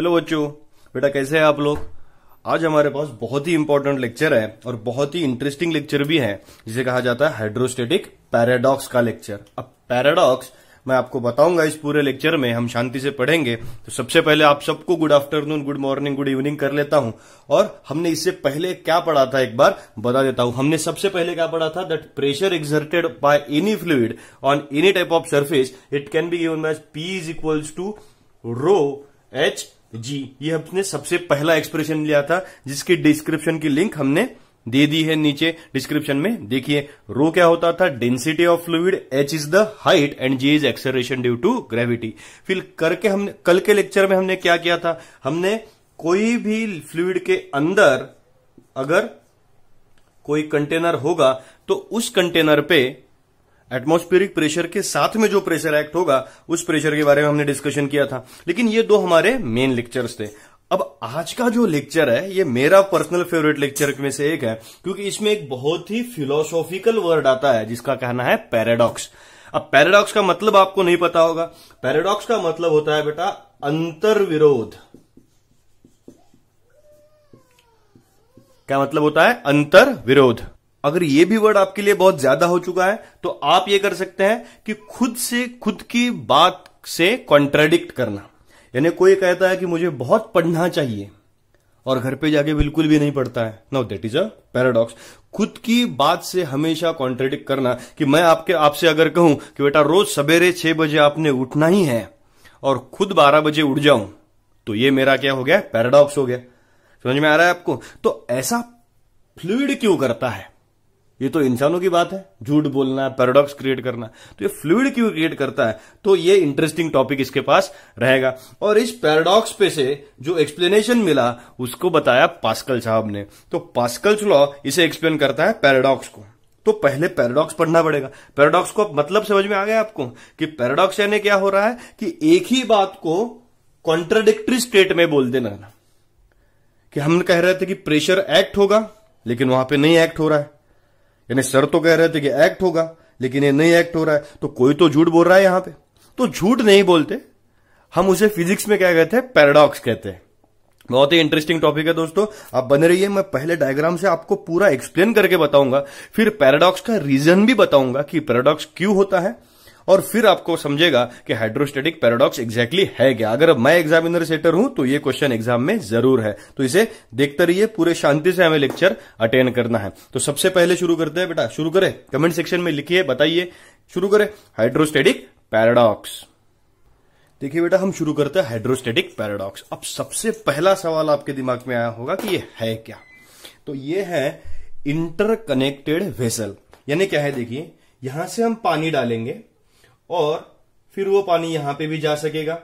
Hello बच्चों बेटा कैसे हैं आप लोग आज हमारे पास बहुत ही इंपॉर्टेंट लेक्चर है और बहुत ही इंटरेस्टिंग लेक्चर भी है जिसे कहा जाता है हाइड्रोस्टेटिक पैराडॉक्स का लेक्चर अब पैराडॉक्स मैं आपको बताऊंगा इस पूरे लेक्चर में हम शांति से पढ़ेंगे तो सबसे पहले आप सबको good afternoon good morning good evening कर लेता हूं और हमने इससे पहले क्या पढ़ा था एक बार बता देता हूं हमने सबसे पहले क्या पढ़ा था that pressure exerted by any fluid on any type of surface it can be given match P is equals to rho H G ये हमने सबसे पहला एक्सप्रेशन लिया था जिसकी डिस्क्रिप्शन की लिंक हमने दे दी है नीचे डिस्क्रिप्शन में देखिए रो क्या होता था density of fluid H is the height and G is acceleration due to gravity फिर करके हमने कल के लेक्चर में हमने क्या किया था हमने कोई भी फ्लूड के अंदर अगर कोई कंटेनर होगा तो उस कंटेनर पे एटमॉस्फेरिक प्रेशर के साथ में जो प्रेशर एक्ट होगा उस प्रेशर के बारे में हमने डिस्कशन किया था लेकिन ये दो हमारे मेन लेक्चर्स थे अब आज का जो लेक्चर है ये मेरा पर्सनल फेवरेट लेक्चर में से एक है क्योंकि इसमें एक बहुत ही फिलोसॉफिकल वर्ड आता है जिसका कहना है पैराडॉक्स अब पैराडॉक्स का मतलब आपको नहीं पता होगा पैराडॉक्स का मतलब होता है बेटा अंतर विरोध क्या मतलब होता है अंतर विरोध अगर ये भी वर्ड आपके लिए बहुत ज्यादा हो चुका है तो आप ये कर सकते हैं कि खुद से खुद की बात से कॉन्ट्राडिक्ट करना यानी कोई कहता है कि मुझे बहुत पढ़ना चाहिए और घर पे जाके बिल्कुल भी नहीं पढ़ता है no that is a paradox खुद की बात से हमेशा कॉन्ट्रेडिक्ट करना कि मैं आपके आपसे अगर कहूं कि बेटा रोज सवेरे छह बजे आपने उठना ही है और खुद बारह बजे उठ जाऊं तो ये मेरा क्या हो गया पैराडॉक्स हो गया समझ में आ रहा है आपको तो ऐसा फ्लूड क्यों करता है ये तो इंसानों की बात है झूठ बोलना पैराडॉक्स क्रिएट करना तो ये फ्लूड क्यों क्रिएट करता है तो ये इंटरेस्टिंग टॉपिक इसके पास रहेगा और इस पैराडॉक्स पे से जो एक्सप्लेनेशन मिला उसको बताया पास्कल साहब ने तो पास्कल्स लॉ इसे एक्सप्लेन करता है पैराडॉक्स को तो पहले पैराडॉक्स पढ़ना पड़ेगा पैराडॉक्स को मतलब समझ में आ गया आपको कि पैराडॉक्स यानी क्या हो रहा है कि एक ही बात को कॉन्ट्राडिक्टरी स्टेट में बोल देना कि हम कह रहे थे कि प्रेशर एक्ट होगा लेकिन वहां पे नहीं एक्ट हो रहा है यानी सर तो कह रहे थे कि एक्ट होगा लेकिन ये नहीं एक्ट हो रहा है तो कोई तो झूठ बोल रहा है यहां पे तो झूठ नहीं बोलते हम उसे फिजिक्स में क्या कहते हैं पैराडॉक्स कहते हैं बहुत ही इंटरेस्टिंग टॉपिक है दोस्तों आप बने रहिए मैं पहले डायग्राम से आपको पूरा एक्सप्लेन करके बताऊंगा फिर पैराडॉक्स का रीजन भी बताऊंगा कि पैराडॉक्स क्यों होता है और फिर आपको समझेगा कि हाइड्रोस्टेटिक पैराडॉक्स एग्जैक्टली है क्या अगर मैं एग्जामिनर सेटर हूं तो ये क्वेश्चन एग्जाम में जरूर है तो इसे देखते रहिए पूरे शांति से हमें लेक्चर अटेंड करना है तो सबसे पहले शुरू करते हैं बेटा शुरू करें कमेंट सेक्शन में लिखिए बताइए शुरू करें हाइड्रोस्टेटिक पैराडॉक्स देखिए बेटा हम शुरू करते हैं हाइड्रोस्टेटिक पैराडॉक्स अब सबसे पहला सवाल आपके दिमाग में आया होगा कि ये है क्या तो ये है इंटरकनेक्टेड वेसल यानी क्या है देखिए यहां से हम पानी डालेंगे और फिर वो पानी यहां पे भी जा सकेगा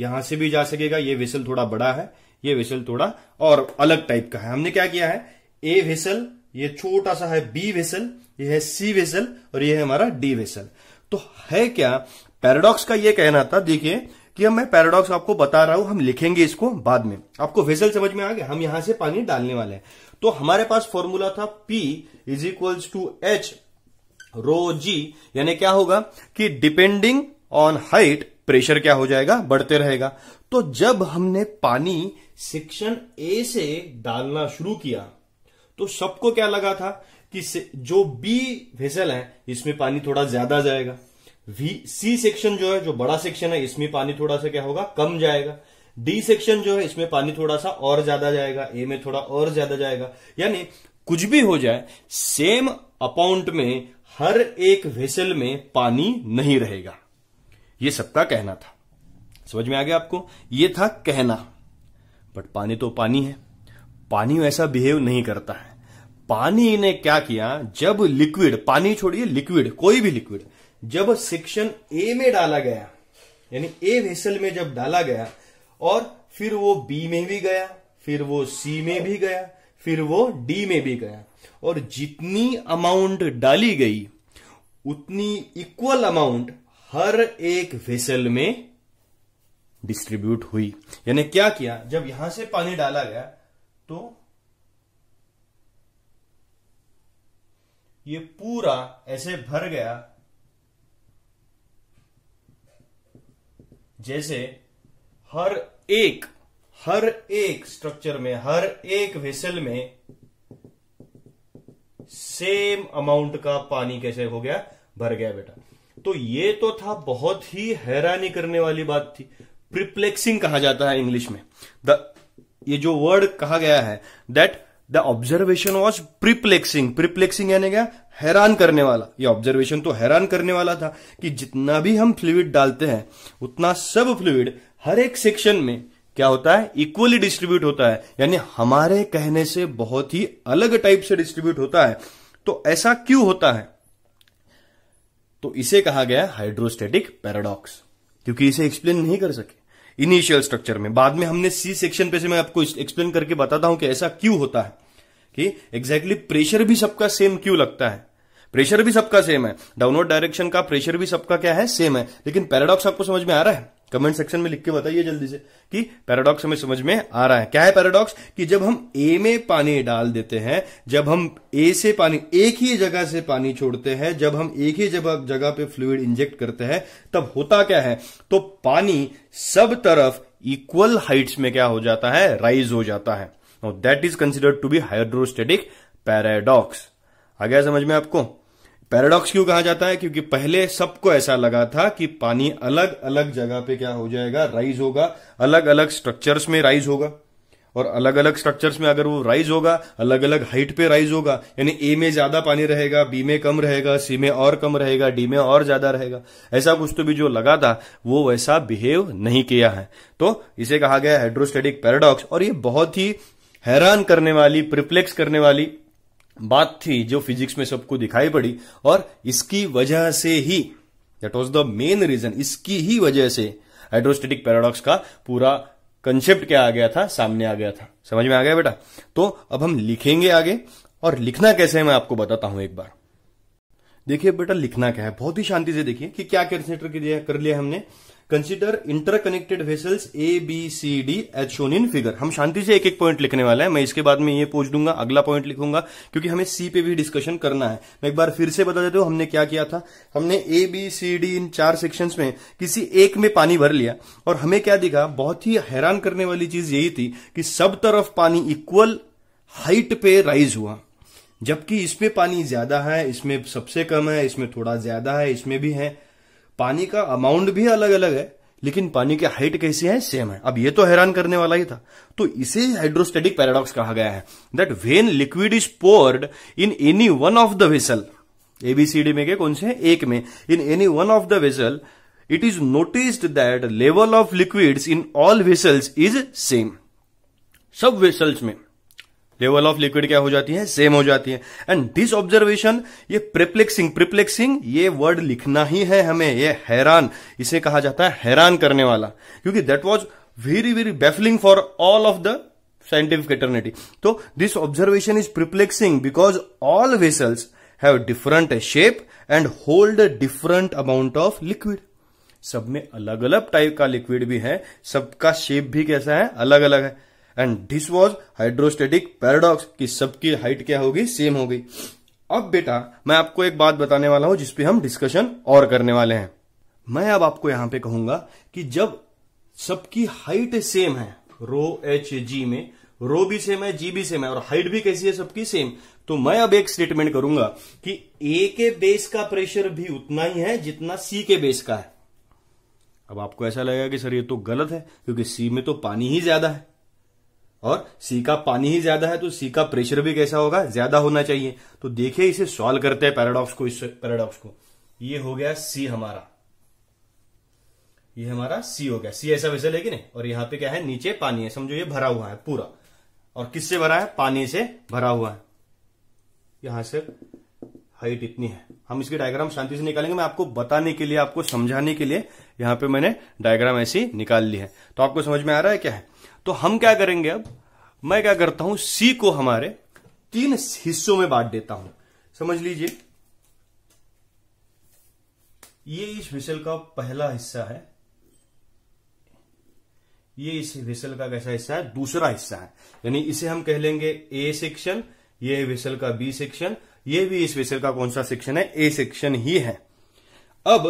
यहां से भी जा सकेगा ये वेसल थोड़ा बड़ा है ये वेसल थोड़ा और अलग टाइप का है हमने क्या किया है ए वेसल ये छोटा सा है बी वेसल ये है सी वेसल और ये है हमारा डी वेसल तो है क्या पैराडॉक्स का ये कहना था देखिए कि हम मैं पैराडॉक्स आपको बता रहा हूं हम लिखेंगे इसको बाद में आपको वेसल समझ में आ गया हम यहां से पानी डालने वाले हैं तो हमारे पास फॉर्मूला था P is equals to H rho G यानी क्या होगा कि डिपेंडिंग ऑन हाइट प्रेशर क्या हो जाएगा बढ़ते रहेगा तो जब हमने पानी सेक्शन ए से डालना शुरू किया तो सबको क्या लगा था कि जो बी वेसल है इसमें पानी थोड़ा ज्यादा जाएगा वी सी सेक्शन जो है जो बड़ा सेक्शन है इसमें पानी थोड़ा सा क्या होगा कम जाएगा डी सेक्शन जो है इसमें पानी थोड़ा सा और ज्यादा जाएगा ए में थोड़ा और ज्यादा जाएगा यानी कुछ भी हो जाए सेम अपाउंट में हर एक वेसल में पानी नहीं रहेगा यह सबका कहना था समझ में आ गया आपको यह था कहना बट पानी तो पानी है पानी वैसा बिहेव नहीं करता है पानी ने क्या किया जब लिक्विड पानी छोड़िए लिक्विड कोई भी लिक्विड जब सेक्शन ए में डाला गया यानी ए वेसल में जब डाला गया और फिर वो बी में भी गया फिर वो सी में भी गया फिर वो डी में भी गया और जितनी अमाउंट डाली गई उतनी इक्वल अमाउंट हर एक वेसल में डिस्ट्रीब्यूट हुई यानी क्या किया जब यहां से पानी डाला गया तो ये पूरा ऐसे भर गया जैसे हर एक हर एक स्ट्रक्चर में हर एक वेसल में सेम अमाउंट का पानी कैसे हो गया भर गया बेटा तो ये तो था बहुत ही हैरानी करने वाली बात थी प्रिप्लेक्सिंग कहा जाता है इंग्लिश में द ये जो वर्ड कहा गया है that the observation was perplexing perplexing यानी क्या हैरान करने वाला ये ऑब्जर्वेशन तो हैरान करने वाला था कि जितना भी हम फ्लूड डालते हैं उतना सब फ्लूड हर एक सेक्शन में क्या होता है इक्वली डिस्ट्रीब्यूट होता है यानी हमारे कहने से बहुत ही अलग टाइप से डिस्ट्रीब्यूट होता है तो ऐसा क्यों होता है तो इसे कहा गया हाइड्रोस्टेटिक पैराडॉक्स क्योंकि इसे एक्सप्लेन नहीं कर सके इनिशियल स्ट्रक्चर में बाद में हमने सी सेक्शन पे से मैं आपको एक्सप्लेन करके बताता हूं कि ऐसा क्यों होता है कि एग्जैक्टली exactly प्रेशर भी सबका सेम क्यों लगता है प्रेशर भी सबका सेम है डाउनवर्ड डायरेक्शन का प्रेशर भी सबका क्या है सेम है लेकिन पैराडॉक्स आपको समझ में आ रहा है कमेंट सेक्शन में लिख के बताइए जल्दी से कि पैराडॉक्स हमें समझ में आ रहा है क्या है पैराडॉक्स कि जब हम ए में पानी डाल देते हैं जब हम ए से पानी एक ही जगह से पानी छोड़ते हैं जब हम एक ही जगह जगह पे फ्लूड इंजेक्ट करते हैं तब होता क्या है तो पानी सब तरफ इक्वल हाइट्स में क्या हो जाता है राइज हो जाता है that is considered to be hydrostatic paradox आ गया समझ में आपको पैराडॉक्स क्यों कहा जाता है क्योंकि पहले सबको ऐसा लगा था कि पानी अलग अलग जगह पे क्या हो जाएगा राइज होगा अलग अलग स्ट्रक्चर्स में राइज होगा और अलग अलग स्ट्रक्चर्स में अगर वो राइज होगा अलग अलग हाइट पे राइज होगा यानी ए में ज्यादा पानी रहेगा बी में कम रहेगा सी में और कम रहेगा डी में और ज्यादा रहेगा ऐसा कुछ तो भी जो लगा था वो वैसा बिहेव नहीं किया है तो इसे कहा गया हाइड्रोस्टेटिक पैराडॉक्स और ये बहुत ही हैरान करने वाली प्रिप्लेक्स करने वाली बात थी जो फिजिक्स में सबको दिखाई पड़ी और इसकी वजह से ही that was the main reason इसकी ही वजह से हाइड्रोस्टेटिक पैराडॉक्स का पूरा कंसेप्ट क्या आ गया था सामने आ गया था समझ में आ गया बेटा तो अब हम लिखेंगे आगे और लिखना कैसे है मैं आपको बताता हूं एक बार देखिए बेटा लिखना क्या है बहुत ही शांति से देखिए कि क्या कंसिडर कर लिया हमने consider interconnected vessels A B C D H shown in figure हम शांति से एक एक पॉइंट लिखने वाला है मैं इसके बाद में ये पूछ दूंगा अगला पॉइंट लिखूंगा क्योंकि हमें सी पे भी डिस्कशन करना है मैं एक बार फिर से बता देता हूं हमने क्या किया था हमने ए बी सी डी इन चार सेक्शन में किसी एक में पानी भर लिया और हमें क्या दिखा बहुत ही हैरान करने वाली चीज यही थी कि सब तरफ पानी इक्वल हाइट पे राइज हुआ जबकि इसमें पानी ज्यादा है इसमें सबसे कम है इसमें थोड़ा ज्यादा है इसमें भी है पानी का अमाउंट भी अलग अलग है लेकिन पानी की हाइट कैसी है सेम है अब ये तो हैरान करने वाला ही था तो इसे हाइड्रोस्टेटिक पैराडॉक्स कहा गया है that when liquid is poured in any one of the vessel A B C D में के कौन से एक में in any one of the vessel it is noticed that level of liquids in all vessels is same सब वेसल्स में level of liquid क्या हो जाती है सेम हो जाती है एंड दिस ऑब्जर्वेशन ये प्रिप्लेक्सिंग प्रिप्लेक्सिंग ये वर्ड लिखना ही है हमें ये हैरान इसे कहा जाता है हैरान करने वाला क्योंकि that was very very baffling for all of the scientific eternity तो this observation is perplexing because all vessels have different shape and hold different amount of liquid सब में अलग अलग टाइप का लिक्विड भी है सबका शेप भी कैसा है अलग अलग है and this was hydrostatic paradox कि सबकी हाइट क्या होगी सेम होगी अब बेटा मैं आपको एक बात बताने वाला हूं जिसपे हम डिस्कशन और करने वाले हैं मैं अब आपको यहां पे कहूंगा कि जब सबकी हाइट सेम है रो एच जी में रो भी सेम है जी भी सेम है और हाइट भी कैसी है सबकी सेम तो मैं अब एक स्टेटमेंट करूंगा कि ए के बेस का प्रेशर भी उतना ही है जितना सी के बेस का है अब आपको ऐसा लगेगा कि सर ये तो गलत है क्योंकि सी में तो पानी ही ज्यादा है और सी का पानी ही ज्यादा है तो सी का प्रेशर भी कैसा होगा ज्यादा होना चाहिए तो देखिए इसे सॉल्व करते हैं पैराडॉक्स को इस पैराडॉक्स को ये हो गया सी हमारा ये हमारा सी हो गया सी ऐसा वैसे लेकिन और यहां पे क्या है नीचे पानी है समझो ये भरा हुआ है पूरा और किससे भरा है पानी से भरा हुआ है यहां से हाइट इतनी है हम इसके डायग्राम शांति से निकालेंगे मैं आपको बताने के लिए आपको समझाने के लिए यहां पे मैंने डायग्राम ऐसी निकाल ली है तो आपको समझ में आ रहा है क्या है तो हम क्या करेंगे अब मैं क्या करता हूं सी को हमारे तीन हिस्सों में बांट देता हूं समझ लीजिए ये इस विशल का पहला हिस्सा है ये इस विशल का कैसा हिस्सा है दूसरा हिस्सा है यानी इसे हम कह लेंगे ए सेक्शन ये विशल का बी सेक्शन ये भी इस विशल का कौन सा सेक्शन है ए सेक्शन ही है अब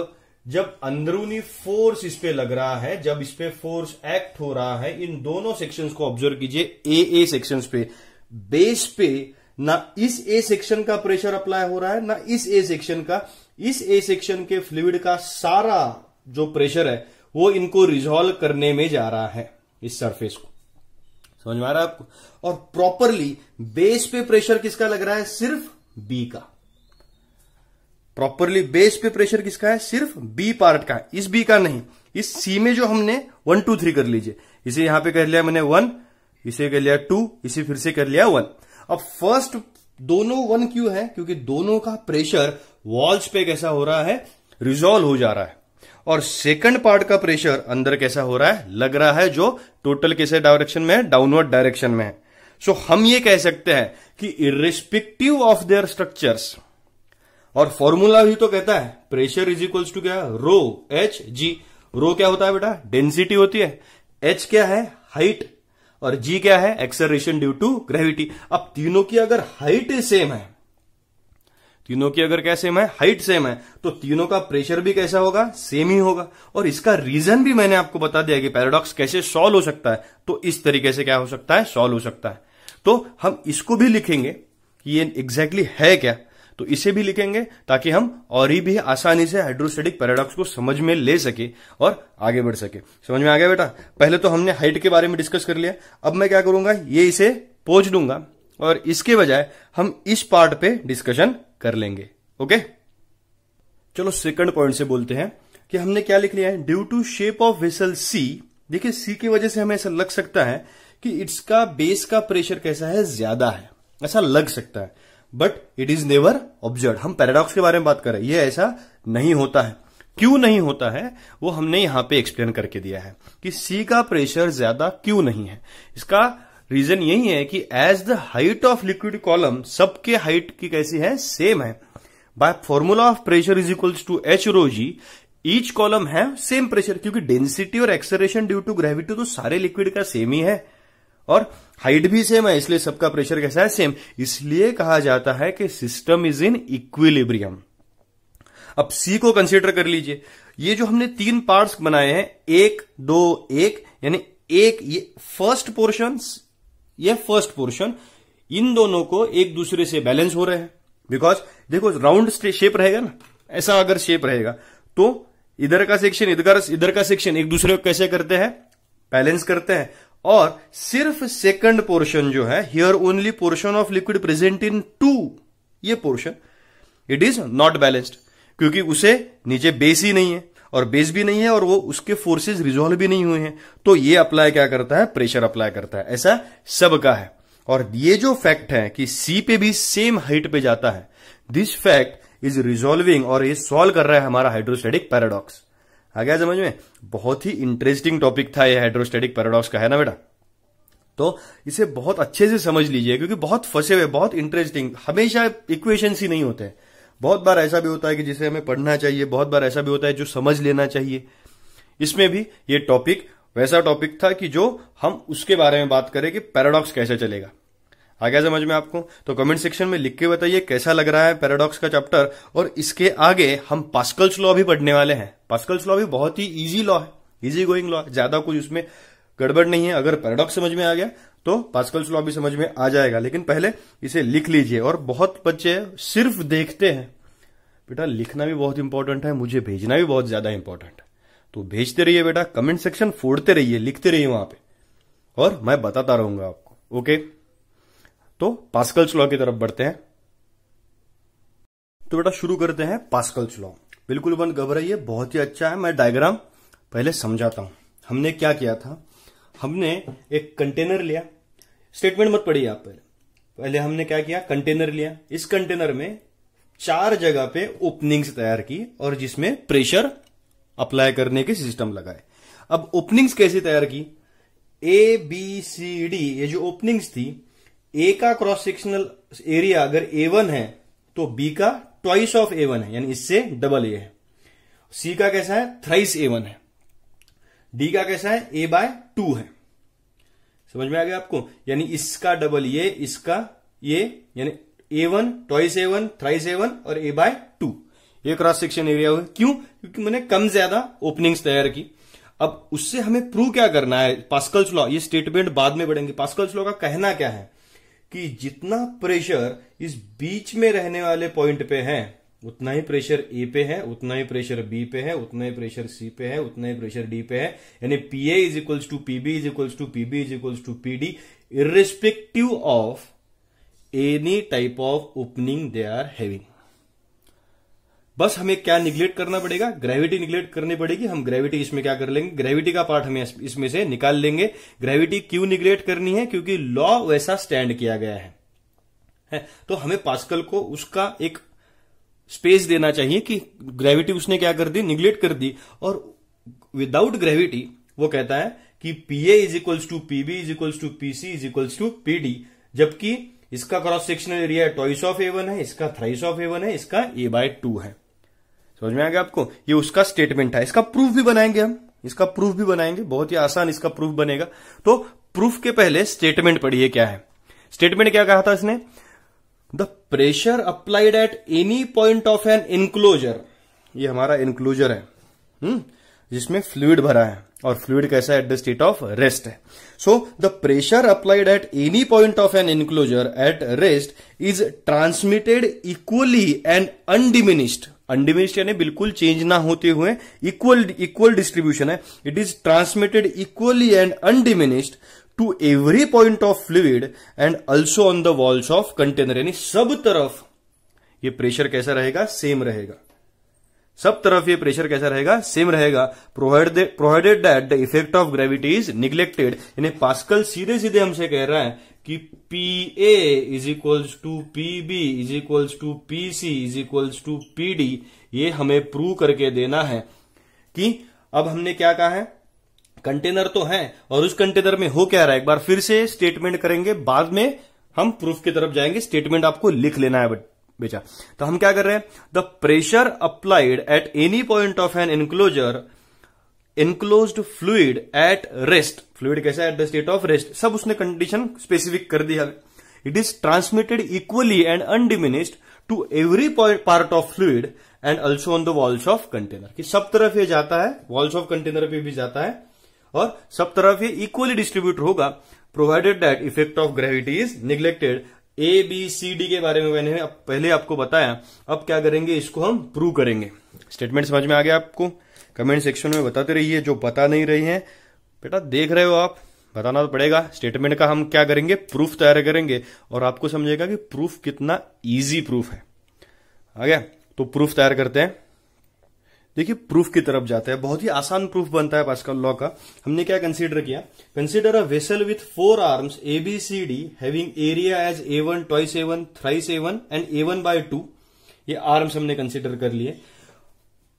जब अंदरूनी फोर्स इस पे लग रहा है जब इस पे फोर्स एक्ट हो रहा है इन दोनों सेक्शंस को ऑब्जर्व कीजिए ए ए सेक्शंस पे बेस पे ना इस ए सेक्शन का प्रेशर अप्लाई हो रहा है ना इस ए सेक्शन का इस ए सेक्शन के फ्लूड का सारा जो प्रेशर है वो इनको रिजॉल्व करने में जा रहा है इस सरफेस को समझ में आ रहा है आपको और प्रॉपरली बेस पे प्रेशर किसका लग रहा है सिर्फ बी का प्रॉपरली बेस पे प्रेशर किसका है सिर्फ बी पार्ट का इस बी का नहीं इस सी में जो हमने वन टू थ्री कर लीजिए इसे यहां पे कर लिया मैंने वन इसे कर लिया टू इसे फिर से कर लिया वन अब फर्स्ट दोनों वन क्यों है क्योंकि दोनों का प्रेशर वॉल्स पे कैसा हो रहा है रिजोल्व हो जा रहा है और सेकंड पार्ट का प्रेशर अंदर कैसा हो रहा है लग रहा है जो टोटल कैसे डायरेक्शन में है डाउनवर्ड डायरेक्शन में है सो so, हम ये कह सकते हैं कि इरेस्पेक्टिव ऑफ देयर स्ट्रक्चर्स और फॉर्मूला भी तो कहता है प्रेशर इज इक्वल्स टू क्या रो एच जी रो क्या होता है बेटा डेंसिटी होती है एच क्या है हाइट और जी क्या है एक्सरेशन ड्यू टू ग्रेविटी अब तीनों की अगर हाइट सेम है तीनों की अगर क्या सेम है हाइट सेम है तो तीनों का प्रेशर भी कैसा होगा सेम ही होगा और इसका रीजन भी मैंने आपको बता दिया कि पैराडॉक्स कैसे सॉल्व हो सकता है तो इस तरीके से क्या हो सकता है सॉल्व हो सकता है तो हम इसको भी लिखेंगे कि ये एग्जैक्टली exactly है क्या तो इसे भी लिखेंगे ताकि हम और ही भी आसानी से हाइड्रोस्टेटिक पैराडॉक्स को समझ में ले सके और आगे बढ़ सके समझ में आ गया बेटा पहले तो हमने हाइट के बारे में डिस्कस कर लिया अब मैं क्या करूंगा ये इसे पोच दूंगा और इसके बजाय हम इस पार्ट पे डिस्कशन कर लेंगे ओके चलो सेकंड पॉइंट से बोलते हैं कि हमने क्या लिख लिया है due to shape of vessel C देखिए सी की वजह से हमें ऐसा लग सकता है कि इट्स का बेस का प्रेशर कैसा है ज्यादा है ऐसा लग सकता है but it is never observe हम पैराडॉक्स के बारे में बात कर रहे हैं ये ऐसा नहीं होता है क्यों नहीं होता है वो हमने यहां पे एक्सप्लेन करके दिया है कि सी का प्रेशर ज्यादा क्यों नहीं है इसका रीजन यही है कि as the height of liquid column सबके हाइट की कैसी है सेम है by formula of pressure is equals to H rho G each column है सेम प्रेशर क्योंकि डेंसिटी और एक्सरेशन ड्यू टू ग्रेविटी तो सारे लिक्विड का सेम ही है और हाइट भी सेम है इसलिए सबका प्रेशर कैसा है सेम इसलिए कहा जाता है कि सिस्टम इज इन इक्विलिब्रियम अब सी को कंसीडर कर लीजिए ये जो हमने तीन पार्ट्स बनाए हैं एक दो एक यानी एक ये फर्स्ट पोर्शन ये फर्स्ट पोर्शन इन दोनों को एक दूसरे से बैलेंस हो रहे हैं बिकॉज देखो राउंड शेप रहेगा ना ऐसा अगर शेप रहेगा तो इधर का सेक्शन इधर इधर का सेक्शन एक दूसरे को कैसे करते हैं बैलेंस करते हैं और सिर्फ सेकंड पोर्शन जो है here only portion of liquid present in two ये portion it is not balanced क्योंकि उसे नीचे बेस ही नहीं है और बेस भी नहीं है और वो उसके फोर्सेस रिजॉल्व भी नहीं हुए हैं तो ये अप्लाई क्या करता है प्रेशर अप्लाई करता है ऐसा सबका है और ये जो फैक्ट है कि सी पे भी सेम हाइट पे जाता है दिस फैक्ट इज रिजॉल्विंग और ये सॉल्व कर रहा है हमारा हाइड्रोस्टेटिक पैराडॉक्स आ गया समझ में बहुत ही इंटरेस्टिंग टॉपिक था ये हाइड्रोस्टेटिक पैराडॉक्स का है ना बेटा तो इसे बहुत अच्छे से समझ लीजिए क्योंकि बहुत फंसे हुए बहुत इंटरेस्टिंग हमेशा इक्वेशन ही नहीं होते बहुत बार ऐसा भी होता है कि जिसे हमें पढ़ना चाहिए बहुत बार ऐसा भी होता है जो समझ लेना चाहिए इसमें भी ये टॉपिक वैसा टॉपिक था कि जो हम उसके बारे में बात करें कि पैराडॉक्स कैसे चलेगा आ गया समझ में आपको तो कमेंट सेक्शन में लिख के बताइए कैसा लग रहा है पैराडॉक्स का चैप्टर और इसके आगे हम पास्कल्स लॉ भी पढ़ने वाले हैं पास्कल्स लॉ भी बहुत ही इजी लॉ है इजी गोइंग लॉ ज्यादा कुछ उसमें गड़बड़ नहीं है अगर पैराडॉक्स समझ में आ गया तो पास्कल्स लॉ भी समझ में आ जाएगा लेकिन पहले इसे लिख लीजिए और बहुत बच्चे सिर्फ देखते हैं बेटा लिखना भी बहुत इंपॉर्टेंट है मुझे भेजना भी बहुत ज्यादा इंपॉर्टेंट है तो भेजते रहिए बेटा कमेंट सेक्शन फोड़ते रहिए लिखते रहिए वहां पे और मैं बताता रहूंगा आपको ओके तो पास्कल्स लॉ की तरफ बढ़ते हैं तो बेटा शुरू करते हैं पास्कल्स लॉ बिल्कुल बंद घबराइए बहुत ही अच्छा है मैं डायग्राम पहले समझाता हूं हमने क्या किया था हमने एक कंटेनर लिया स्टेटमेंट मत पढ़िए आप पहले पहले हमने क्या किया कंटेनर लिया इस कंटेनर में चार जगह पे ओपनिंग्स तैयार की और जिसमें प्रेशर अप्लाई करने के सिस्टम लगाए अब ओपनिंग्स कैसे तैयार की ए बी सी डी ये जो ओपनिंग्स थी ए का क्रॉस सेक्शनल एरिया अगर ए वन है तो बी का ट्वाइस ऑफ ए वन है यानी इससे डबल ए है सी का कैसा है थ्राइस ए वन है डी का कैसा है ए बाय टू है समझ में आ गया आपको यानी इसका डबल ये इसका ये यानी A one twice A one thrice A one और ए बाय टू ये क्रॉस सेक्शन एरिया हुआ क्यों क्योंकि मैंने कम ज्यादा ओपनिंग्स तैयार की अब उससे हमें प्रूव क्या करना है पास्कल्स लॉ ये स्टेटमेंट बाद में बढ़ेंगे पास्कल्स लॉ का कहना क्या है कि जितना प्रेशर इस बीच में रहने वाले पॉइंट पे है उतना ही प्रेशर ए पे है उतना ही प्रेशर बी पे है उतना ही प्रेशर सी पे है उतना ही प्रेशर डी पे है यानी P A is equals to P B is equals to P B is equals to P D irrespective of any type of opening they are having बस हमें क्या निग्लेक्ट करना पड़ेगा ग्रेविटी निग्लेक्ट करनी पड़ेगी हम ग्रेविटी इसमें क्या कर लेंगे ग्रेविटी का पार्ट हमें इसमें से निकाल लेंगे ग्रेविटी क्यों निग्लेक्ट करनी है क्योंकि लॉ वैसा स्टैंड किया गया है है तो हमें पास्कल को उसका एक स्पेस देना चाहिए कि ग्रेविटी उसने क्या कर दी निग्लेक्ट कर दी और विदाउट ग्रेविटी वो कहता है कि P A is equals to P B is equals to P C is equals to P D जबकि इसका cross sectional area twice of A one है इसका थ्राइस ऑफ ए वन है इसका ए बाय टू है समझ में आ गया आपको ये उसका स्टेटमेंट है इसका प्रूफ भी बनाएंगे हम इसका प्रूफ भी बनाएंगे बहुत ही आसान इसका प्रूफ बनेगा तो प्रूफ के पहले स्टेटमेंट पढ़िए क्या है स्टेटमेंट क्या कहा था इसने the pressure applied at any point of an enclosure ये हमारा इनक्लोजर है हुँ? हम्म? जिसमें फ्लूड भरा है और फ्लूड कैसा at the state of rest है so the pressure applied at any point of an enclosure at rest is transmitted equally and undiminished undiminished यानी बिल्कुल चेंज ना होते हुए इक्वल इक्वल डिस्ट्रीब्यूशन है it is transmitted equally and undiminished to every point of fluid and also on the walls of container यानी सब तरफ ये प्रेशर कैसा रहेगा सेम रहेगा सब तरफ ये प्रेशर कैसा रहेगा सेम रहेगा provided that the effect of gravity is neglected यानी पास्कल सीधे सीधे हमसे कह रहा है कि P A is equals to P B is equals to P C is equals to P D ये हमें प्रूव करके देना है कि अब हमने क्या कहा है कंटेनर तो है और उस कंटेनर में हो क्या रहा है एक बार फिर से स्टेटमेंट करेंगे बाद में हम प्रूफ की तरफ जाएंगे स्टेटमेंट आपको लिख लेना है बेटा तो हम क्या कर रहे हैं the pressure applied at any point of an enclosure enclose fluid at rest fluid कैसा at the state of rest सब उसने कंडीशन स्पेसिफिक कर दिया it is transmitted equally and undiminished to every part of fluid and also on the walls of container कि सब तरफ ये जाता है वॉल्स ऑफ कंटेनर पे भी जाता है और सब तरफ ये इक्वली डिस्ट्रीब्यूट होगा provided that effect of gravity is neglected A B C D के बारे में मैंने पहले आपको बताया अब क्या करेंगे इसको हम प्रूव करेंगे स्टेटमेंट समझ में आ गया आपको कमेंट सेक्शन में बताते रहिए जो बता नहीं रहे हैं बेटा देख रहे हो आप बताना तो पड़ेगा स्टेटमेंट का हम क्या करेंगे प्रूफ तैयार करेंगे और आपको समझेगा कि प्रूफ कितना ईजी प्रूफ है आ गया तो प्रूफ तैयार करते हैं देखिए प्रूफ की तरफ जाते हैं बहुत ही आसान प्रूफ बनता है पास्कल लॉ का हमने क्या कंसीडर किया consider a vessel with four arms A B C D having area as A one twice A one thrice A one and A one by two ये आर्म्स हमने कंसीडर कर लिए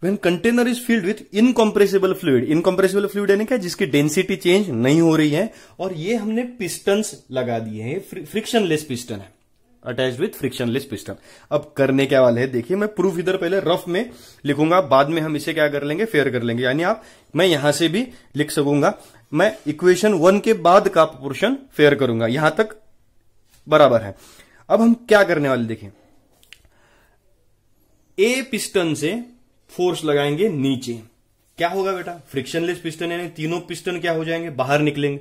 when container is filled with incompressible fluid incompressible fluid यानी क्या जिसकी density change नहीं हो रही है और ये हमने पिस्टन लगा दिए हैं फ्रिक्शनलेस पिस्टन है अटैच विथ फ्रिक्शनलेस पिस्टन अब करने क्या वाले हैं देखिए मैं प्रूफ इधर पहले रफ में लिखूंगा बाद में हम इसे क्या कर लेंगे फेयर कर लेंगे यानी आप मैं यहां से भी लिख सकूंगा मैं इक्वेशन वन के बाद का पोर्शन फेयर करूंगा यहां तक बराबर है अब हम क्या करने वाले देखें ए पिस्टन से फोर्स लगाएंगे नीचे क्या होगा बेटा फ्रिक्शनलेस पिस्टन यानी तीनों पिस्टन क्या हो जाएंगे बाहर निकलेंगे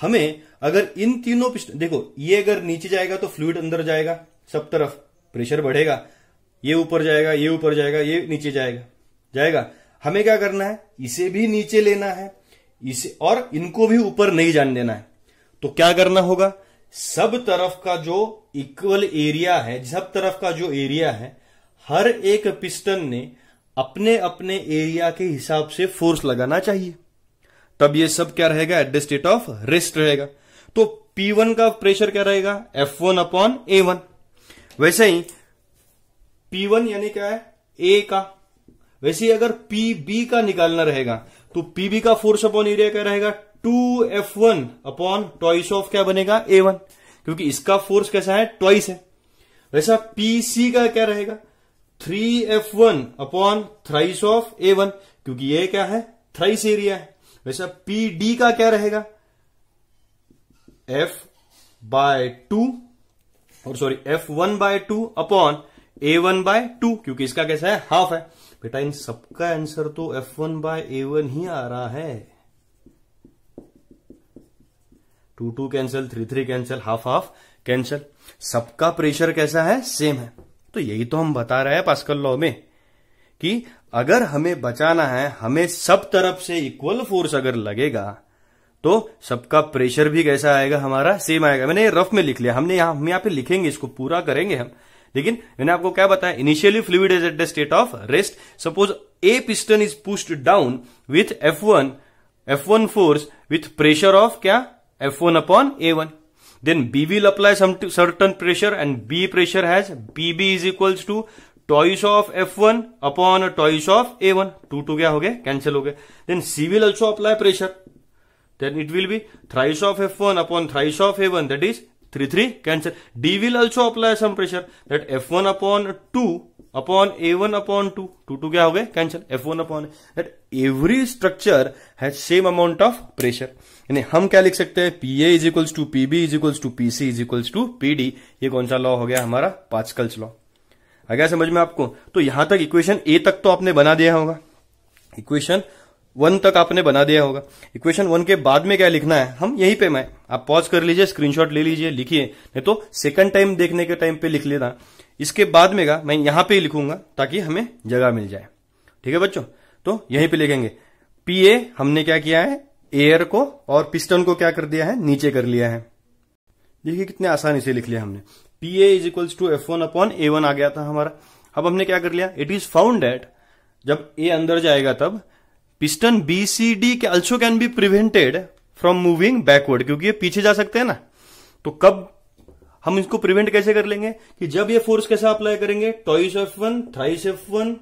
हमें अगर इन तीनों पिस्टन देखो ये अगर नीचे जाएगा तो फ्लूड अंदर जाएगा सब तरफ प्रेशर बढ़ेगा ये ऊपर जाएगा ये ऊपर जाएगा ये नीचे जाएगा जाएगा हमें क्या करना है इसे भी नीचे लेना है इसे और इनको भी ऊपर नहीं जान देना है तो क्या करना होगा सब तरफ का जो इक्वल एरिया है सब तरफ का जो एरिया है हर एक पिस्टन ने अपने अपने एरिया के हिसाब से फोर्स लगाना चाहिए तब ये सब क्या रहेगा at the state of rest रहेगा तो P1 का प्रेशर क्या रहेगा F1 वन अपॉन ए वैसे ही P1 यानी क्या है A का वैसे ही अगर PB का निकालना रहेगा तो PB का फोर्स अपॉन एरिया क्या रहेगा two F one upon twice of क्या बनेगा ए वन क्योंकि इसका फोर्स कैसा है ट्वाइस है वैसा पीसी का क्या रहेगा three F one upon thrice of A one क्योंकि ये क्या है थ्राइस एरिया है वैसा पी डी का क्या रहेगा एफ बाय टू और sorry F one by two upon A one by two क्योंकि इसका कैसा है हाफ है बेटा इन सबका आंसर तो F one by A one ही आ रहा है two two cancel three three cancel half half cancel सबका प्रेशर कैसा है सेम है तो यही तो हम बता रहे हैं पास्कल लॉ में कि अगर हमें बचाना है हमें सब तरफ से इक्वल फोर्स अगर लगेगा तो सबका प्रेशर भी कैसा आएगा हमारा सेम आएगा मैंने ये रफ में लिख लिया हमने यहां हम यहां पे लिखेंगे इसको पूरा करेंगे हम लेकिन मैंने आपको क्या बताया initially fluid is at the state of rest suppose a piston is pushed down with F one F one force with pressure of क्या F one upon A one then B will apply some certain pressure and B pressure has BB is equals to twice of F one upon twice of A one two two क्या हो गए cancel हो गए then C will also apply pressure then it will be thrice of F one upon thrice of A one that is three three cancel D will also apply some pressure that F one upon two upon A one upon two two two क्या हो गए cancel F one upon that every structure has same amount of pressure यानी हम क्या लिख सकते हैं P A is equals to P B is equals to P C is equals to P D ये कौन सा लॉ हो गया हमारा पाचकल्स लॉ आ गया समझ में आपको तो यहां तक इक्वेशन ए तक तो आपने बना दिया होगा इक्वेशन वन तक आपने बना दिया होगा इक्वेशन वन के बाद में क्या लिखना है हम यहीं पे मैं आप पॉज कर लीजिए स्क्रीनशॉट ले लीजिए लिखिए नहीं तो सेकंड टाइम देखने के टाइम पे लिख लेना इसके बाद में का मैं यहां पे ही लिखूंगा ताकि हमें जगह मिल जाए ठीक है बच्चों तो यहीं पे लिखेंगे पी ए हमने क्या किया है एयर को और पिस्टन को क्या कर दिया है नीचे कर लिया है देखिए कितने आसानी से लिख लिया हमने P A is equals to F one upon A one आ गया था हमारा अब हमने क्या कर लिया इट इज फाउंड एट जब ए अंदर जाएगा तब पिस्टन बी सी डी के also can be prevented from moving backward क्योंकि ये पीछे जा सकते हैं ना तो कब हम इसको प्रिवेंट कैसे कर लेंगे कि जब ये फोर्स कैसा अप्लाई करेंगे twice F one thrice F one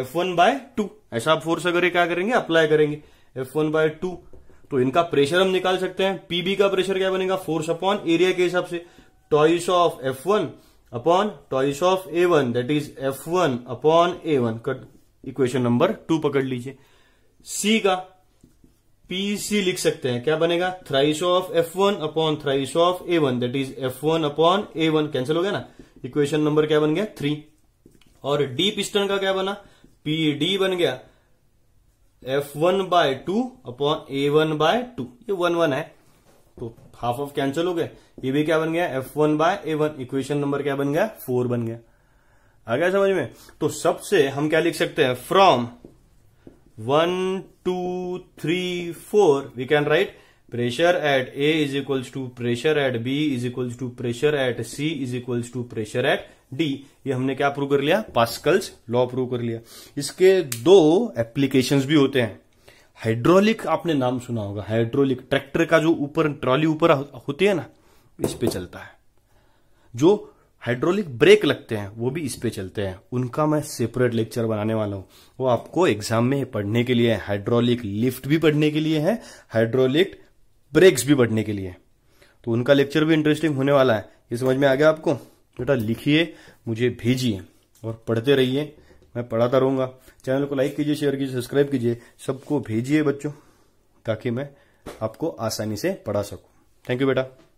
F one by two ऐसा आप फोर्स अगर ये क्या करेंगे अप्लाई करेंगे एफ वन बाय टू तो इनका प्रेशर हम निकाल सकते हैं पीबी का प्रेशर क्या बनेगा फोर्स अपॉन एरिया के हिसाब से twice of F one upon twice of A one that is F one upon A one equation number two पकड़ लीजिए सी का पीसी लिख सकते हैं क्या बनेगा thrice of F one upon thrice of A one that is F one upon A one cancel हो गया ना इक्वेशन नंबर क्या बन गया थ्री और डी पिस्टन का क्या बना पी डी बन गया F one by two upon A one by two ये वन वन है तो हाफ ऑफ कैंसिल हो गए ये भी क्या बन गया F one by A one equation number क्या बन गया फोर बन गया आ गया समझ में तो सबसे हम क्या लिख सकते हैं from one two three four we can write pressure at A is equals to pressure at B is equals to pressure at C is equals to pressure at D ये हमने क्या प्रूव कर लिया पास्कल्स लॉ प्रूव कर लिया इसके दो applications भी होते हैं हाइड्रोलिक आपने नाम सुना होगा हाइड्रोलिक ट्रैक्टर का जो ऊपर ट्रॉली ऊपर होती है ना इस पे चलता है जो हाइड्रोलिक ब्रेक लगते हैं वो भी इस पे चलते हैं उनका मैं सेपरेट लेक्चर बनाने वाला हूं वो आपको एग्जाम में पढ़ने के लिए है हाइड्रोलिक लिफ्ट भी पढ़ने के लिए है हाइड्रोलिक ब्रेक्स भी पढ़ने के लिए तो उनका लेक्चर भी इंटरेस्टिंग होने वाला है ये समझ में आ गया आपको बेटा लिखिए मुझे भेजिए और पढ़ते रहिए मैं पढ़ाता रहूंगा चैनल को लाइक कीजिए शेयर कीजिए सब्सक्राइब कीजिए सबको भेजिए बच्चों ताकि मैं आपको आसानी से पढ़ा सकूं थैंक यू बेटा